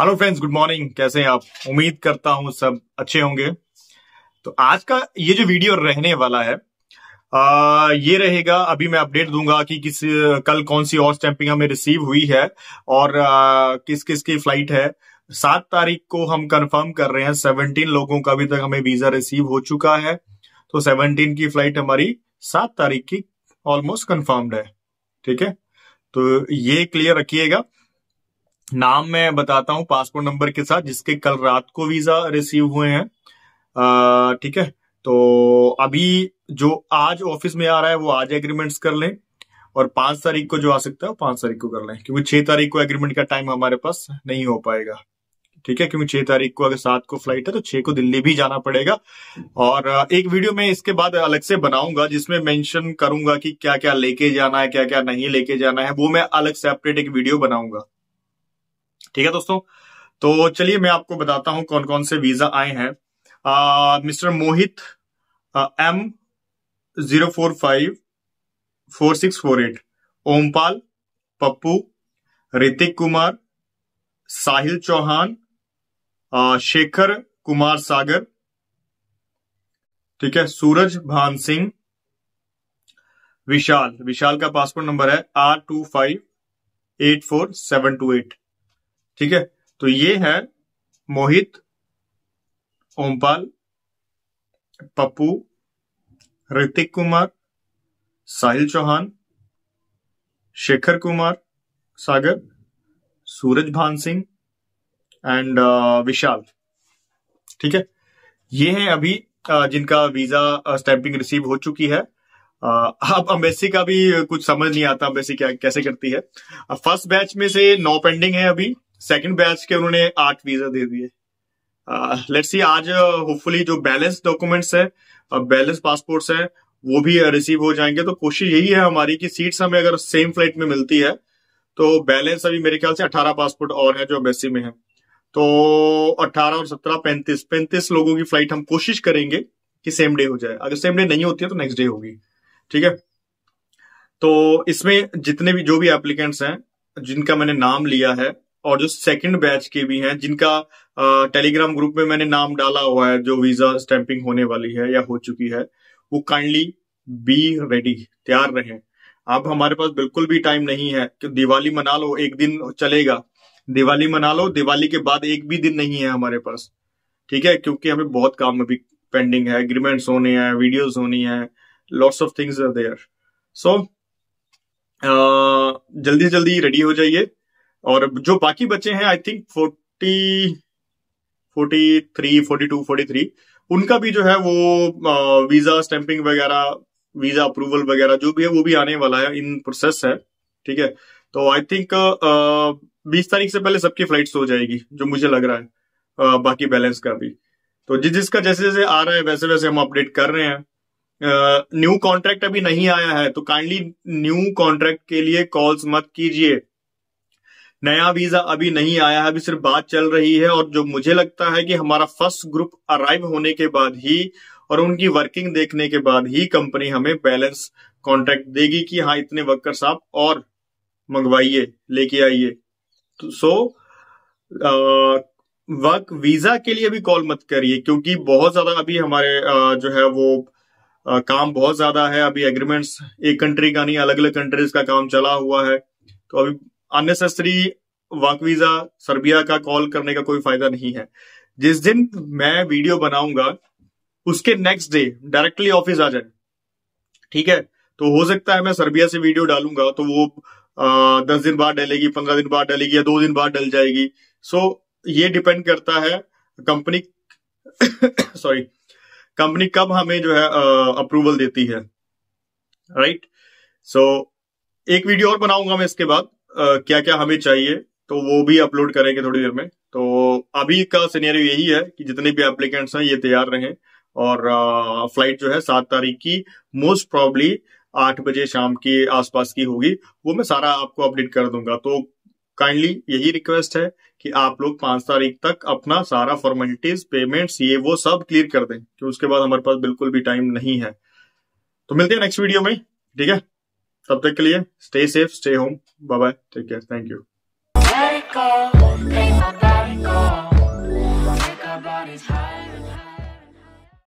Hello friends good morning कैसे हैं आप उम्मीद करता हूं सब अच्छे होंगे तो आज का ये जो वीडियो रहने वाला है आ, ये रहेगा अभी मैं अपडेट दूंगा कि किस कल कौन सी और स्टैंपिंग हमें रिसीव हुई है और आ, किस किस की फ्लाइट है सात तारीख को हम कंफर्म कर रहे हैं सेवनटीन लोगों का अभी तक हमें वीजा रिसीव हो चुका है तो सेवनटीन की फ्लाइट हमारी सात तारीख की ऑलमोस्ट कन्फर्म्ड है ठीक है तो ये क्लियर रखिएगा नाम मैं बताता हूं पासपोर्ट नंबर के साथ जिसके कल रात को वीजा रिसीव हुए हैं ठीक है तो अभी जो आज ऑफिस में आ रहा है वो आज एग्रीमेंट्स कर लें और पांच तारीख को जो आ सकता है वो पांच तारीख को कर लें क्योंकि छह तारीख को एग्रीमेंट का टाइम हमारे पास नहीं हो पाएगा ठीक है क्योंकि छह तारीख को अगर सात को फ्लाइट है तो छह को दिल्ली भी जाना पड़ेगा और एक वीडियो मैं इसके बाद अलग से बनाऊंगा जिसमें मेंशन करूंगा कि क्या क्या लेके जाना है क्या क्या नहीं लेके जाना है वो मैं अलग सेपरेट एक वीडियो बनाऊंगा ठीक है दोस्तों तो चलिए मैं आपको बताता हूं कौन कौन से वीजा आए हैं mister Mohit M zero four five four six four eight Ompal Pappu Ritik Kumar Sahil Chauhan Shekhar Kumar Sagar ठीक है सूरज भान सिंह विशाल विशाल का पासपोर्ट नंबर है R two five eight four seven two eight ठीक है तो ये है मोहित ओमपाल पप्पू ऋतिक कुमार साहिल चौहान शेखर कुमार सागर सूरज भान सिंह एंड uh, विशाल ठीक है ये है अभी uh, जिनका वीजा स्टैंपिंग uh, रिसीव हो चुकी है अब अम्बेसी का भी कुछ समझ नहीं आता अम्बेसी क्या कैसे करती है फर्स्ट बैच में से नौ पेंडिंग है अभी सेकंड बैच के उन्होंने आठ वीजा दे दिए लेट्स सी आज होपफुली जो बैलेंस डॉक्यूमेंट्स है बैलेंस पासपोर्ट्स है वो भी रिसीव uh, हो जाएंगे तो कोशिश यही है हमारी कि सीट्स हमें अगर सेम फ्लाइट में मिलती है तो बैलेंस अभी मेरे ख्याल से 18 पासपोर्ट और है जो एम्बेसी में है तो 18 और 17 35 35 लोगों की फ्लाइट हम कोशिश करेंगे कि सेम डे हो जाए अगर सेम डे नहीं होती है तो नेक्स्ट डे होगी ठीक है तो इसमें जितने भी जो भी एप्लीकेंट्स हैं जिनका मैंने नाम लिया है और जो सेकंड बैच के भी हैं जिनका टेलीग्राम ग्रुप में मैंने नाम डाला हुआ है जो वीजा स्टैंपिंग होने वाली है या हो चुकी है वो काइंडली बी रेडी तैयार रहे अब हमारे पास बिल्कुल भी टाइम नहीं है कि दिवाली मना लो एक दिन चलेगा दिवाली मना लो दिवाली के बाद एक भी दिन नहीं है हमारे पास ठीक है क्योंकि हमें बहुत काम अभी पेंडिंग है एग्रीमेंट्स होने हैं वीडियोस होनी है lots of things are there so जल्दी जल्दी रेडी हो जाइए और जो बाकी बचे हैं I think forty forty three forty two forty three उनका भी जो है वो वीजा स्टैंपिंग वगैरह वीजा अप्रूवल वगैरह जो भी है वो भी आने वाला है इन प्रोसेस है ठीक है तो आई थिंक बीस तारीख से पहले सबकी फ्लाइट हो जाएगी जो मुझे लग रहा है आ, बाकी बैलेंस का भी तो जिस जिसका जैसे जैसे आ रहा है वैसे वैसे हम अपडेट कर रहे हैं न्यू कॉन्ट्रैक्ट अभी नहीं आया है तो काइंडली न्यू कॉन्ट्रैक्ट के लिए कॉल्स मत कीजिए नया वीजा अभी नहीं आया है अभी सिर्फ बात चल रही है और जो मुझे लगता है कि हमारा फर्स्ट ग्रुप अराइव होने के बाद ही और उनकी वर्किंग देखने के बाद ही कंपनी हमें बैलेंस कॉन्ट्रैक्ट देगी कि हाँ इतने वर्कर्स आप और मंगवाइए लेके आइए तो, सो वर्क वीजा के लिए भी कॉल मत करिए क्योंकि बहुत ज्यादा अभी हमारे आ, जो है वो आ, काम बहुत ज्यादा है अभी एग्रीमेंट्स एक कंट्री का नहीं अलग अलग कंट्रीज का काम चला हुआ है तो अभी अननेसेसरी वर्क वीजा सर्बिया का कॉल करने का कोई फायदा नहीं है जिस दिन मैं वीडियो बनाऊंगा उसके नेक्स्ट डे डायरेक्टली ऑफिस आ जाए ठीक है तो हो सकता है मैं सर्बिया से वीडियो डालूंगा तो वो आ, दस दिन बाद डलेगी पंद्रह दिन बाद डलेगी या दो दिन बाद डल जाएगी सो so, ये डिपेंड करता है कंपनी सॉरी कंपनी कब हमें जो है अप्रूवल देती है राइट right? सो so, एक वीडियो और बनाऊंगा मैं इसके बाद क्या क्या हमें चाहिए तो वो भी अपलोड करेंगे थोड़ी देर में तो अभी का सिनेरियो यही है कि जितने भी एप्लीकेंट्स हैं ये तैयार रहें और आ, फ्लाइट जो है सात तारीख की मोस्ट प्रॉब्ली आठ बजे शाम के आसपास की होगी वो मैं सारा आपको अपडेट कर दूंगा तो काइंडली यही रिक्वेस्ट है कि आप लोग पांच तारीख तक अपना सारा फॉर्मेलिटीज पेमेंट्स ये वो सब क्लियर कर दें क्योंकि उसके बाद हमारे पास बिल्कुल भी टाइम नहीं है तो मिलते हैं नेक्स्ट वीडियो में ठीक है तब तक के लिए stay safe stay home bye bye Take care, thank you.